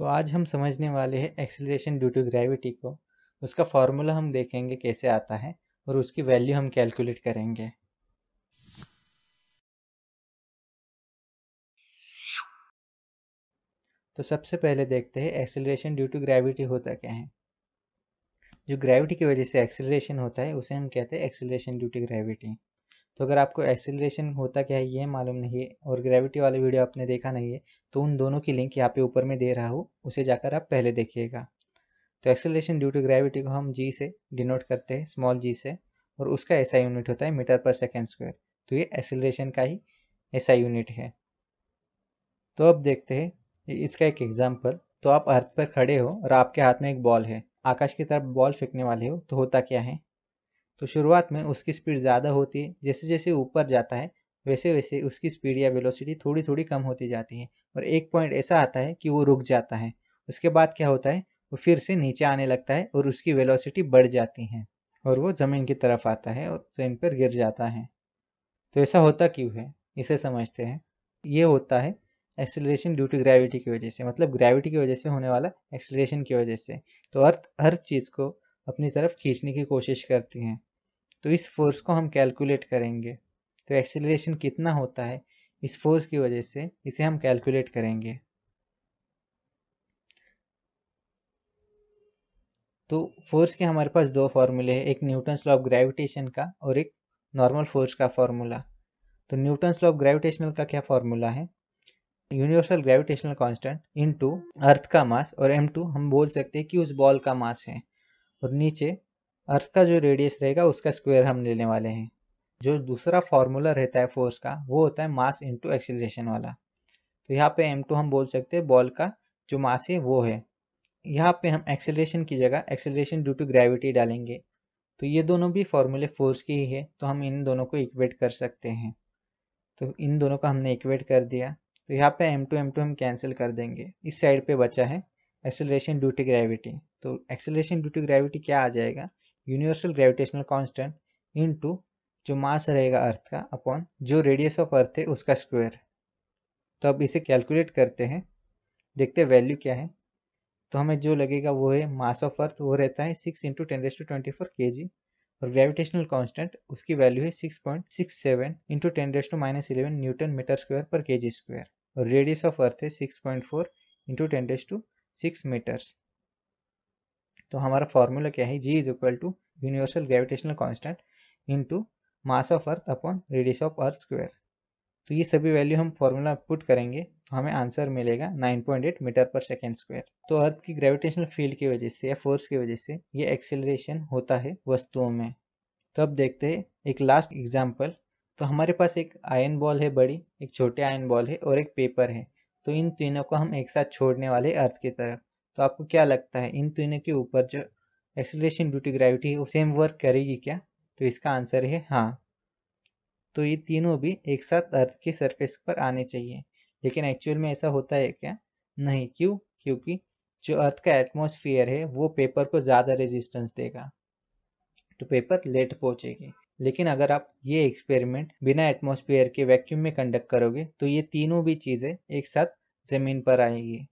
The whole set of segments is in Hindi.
तो आज हम समझने वाले हैं एक्सीलरेशन ड्यू टू ग्रेविटी को उसका फार्मूला हम देखेंगे कैसे आता है और उसकी वैल्यू हम कैलकुलेट करेंगे तो सबसे पहले देखते हैं एक्सीलरेशन ड्यू टू ग्रेविटी होता क्या है जो ग्रेविटी की वजह से एक्सीलरेशन होता है उसे हम कहते हैं एक्सीलरेशन ड्यू टू ग्रेविटी तो अगर आपको एक्सेलरेशन होता क्या है ये मालूम नहीं है और ग्रेविटी वाले वीडियो आपने देखा नहीं है तो उन दोनों की लिंक यहाँ पे ऊपर में दे रहा हूँ उसे जाकर आप पहले देखिएगा तो एक्सेलरेशन ड्यू टू ग्रेविटी को हम जी से डिनोट करते हैं स्मॉल जी से और उसका ऐसा यूनिट होता है मीटर पर सेकेंड स्क्वायर तो ये एक्सेलरेशन का ही ऐसा यूनिट है तो अब देखते हैं इसका एक एग्जाम्पल तो आप अर्थ पर खड़े हो और आपके हाथ में एक बॉल है आकाश की तरफ बॉल फेंकने वाले हो तो होता क्या है तो शुरुआत में उसकी स्पीड ज़्यादा होती है जैसे जैसे ऊपर जाता है वैसे वैसे उसकी स्पीड या वेलोसिटी थोड़ी थोड़ी कम होती जाती है और एक पॉइंट ऐसा आता है कि वो रुक जाता है उसके बाद क्या होता है वो फिर से नीचे आने लगता है और उसकी वेलोसिटी बढ़ जाती है और वो ज़मीन की तरफ आता है और ज़मीन पर गिर जाता है तो ऐसा होता क्यों है इसे समझते हैं ये होता है एक्सेलरेशन ड्यू टू ग्रेविटी की वजह से मतलब ग्रेविटी की वजह से होने वाला एक्सेलरेशन की वजह से तो अर्थ हर चीज़ को अपनी तरफ खींचने की कोशिश करती हैं तो इस फोर्स को हम कैलकुलेट करेंगे तो एक्सेलरेशन कितना होता है इस फोर्स की वजह से इसे हम कैलकुलेट करेंगे तो फोर्स के हमारे पास दो फार्मूले हैं एक न्यूटन्स लॉ ऑफ ग्रेविटेशन का और एक नॉर्मल फोर्स का फार्मूला तो न्यूटन्स लॉ ऑफ ग्रेविटेशनल का क्या फार्मूला है universal gravitational constant into earth का मास और एम टू हम बोल सकते हैं कि उस बॉल का मास है और नीचे अर्थ का जो रेडियस रहेगा उसका स्क्वायर हम लेने वाले हैं जो दूसरा फार्मूला रहता है फोर्स का वो होता है मास इंटू एक्सीलरेशन वाला तो यहाँ पे एम टू हम बोल सकते हैं बॉल का जो मास है वो है यहाँ पे हम एक्सेलरेशन की जगह एक्सेलेशन ड्यू टू ग्रेविटी डालेंगे तो ये दोनों भी फॉर्मूले फोर्स के ही है तो हम इन दोनों को इक्वेट कर सकते हैं तो इन दोनों का हमने इक्वेट कर दिया तो यहाँ पे एम टू एम टू हम कैंसिल कर देंगे इस साइड पे बचा है एक्सेलेशन ड्यू टू ग्रेविटी तो एक्सेलरेशन ड्यू टू ग्रेविटी क्या आ जाएगा यूनिवर्सल ग्रेविटेशनल कांस्टेंट इनटू जो मास रहेगा अर्थ का अपॉन जो रेडियस ऑफ अर्थ है उसका स्क्वायर तो अब इसे कैलकुलेट करते हैं देखते हैं वैल्यू क्या है तो हमें जो लगेगा वो है मास ऑफ अर्थ वो रहता है six into ten raise to twenty four K G और ग्रेविटेशनल कांस्टेंट उसकी वैल्यू है six point six seven into ten raise to minus eleven newton metre square पर के जी स्क्वायर और रेडियस ऑफ अर्थ है six point four into ten raise to six metres तो हमारा फॉर्मूला क्या है G is equal to universal gravitational constant into mass of earth upon radius of earth square तो ये सभी वैल्यू हम फॉर्मूला पुट करेंगे तो हमें आंसर मिलेगा 9.8 मीटर पर सेकेंड स्क्वायर तो अर्थ की ग्रेविटेशनल फील्ड की वजह से या फोर्स की वजह से ये एक्सेलरेशन होता है वस्तुओं में तो अब देखते हैं एक लास्ट एग्जाम्पल तो हमारे पास एक आयन बॉल है बड़ी एक छोटे आयन बॉल है और एक पेपर है तो इन तीनों को हम एक साथ छोड़ने वाले अर्थ की तरफ तो आपको क्या लगता है इन तीनों के ऊपर जो एक्सलेशन ड्यू टू ग्रेविटी है वो सेम वर्क करेगी क्या तो इसका आंसर है हाँ तो ये तीनों भी एक साथ अर्थ के सरफेस पर आने चाहिए लेकिन एक्चुअल में ऐसा होता है क्या नहीं क्यों क्योंकि जो अर्थ का एटमोसफियर है वो पेपर को ज़्यादा रेजिस्टेंस देगा तो पेपर लेट पहुँचेगी लेकिन अगर आप ये एक्सपेरिमेंट बिना एटमोसफियर के वैक्यूम में कंडक्ट करोगे तो ये तीनों भी चीज़ें एक साथ ज़मीन पर आएगी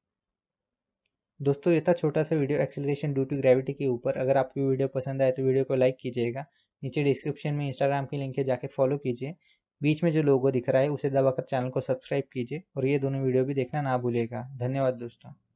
दोस्तों ये था छोटा सा video acceleration due to gravity के ऊपर अगर आपको वीडियो पसंद आए तो वीडियो को लाइक कीजिएगा नीचे डिस्क्रिप्शन में इंस्टाग्राम की लिंक है जाके फॉलो कीजिए बीच में जो लोगों दिख रहा है उसे दबाकर चैनल को सब्सक्राइब कीजिए और ये दोनों वीडियो भी देखना ना भूलिएगा धन्यवाद दोस्तों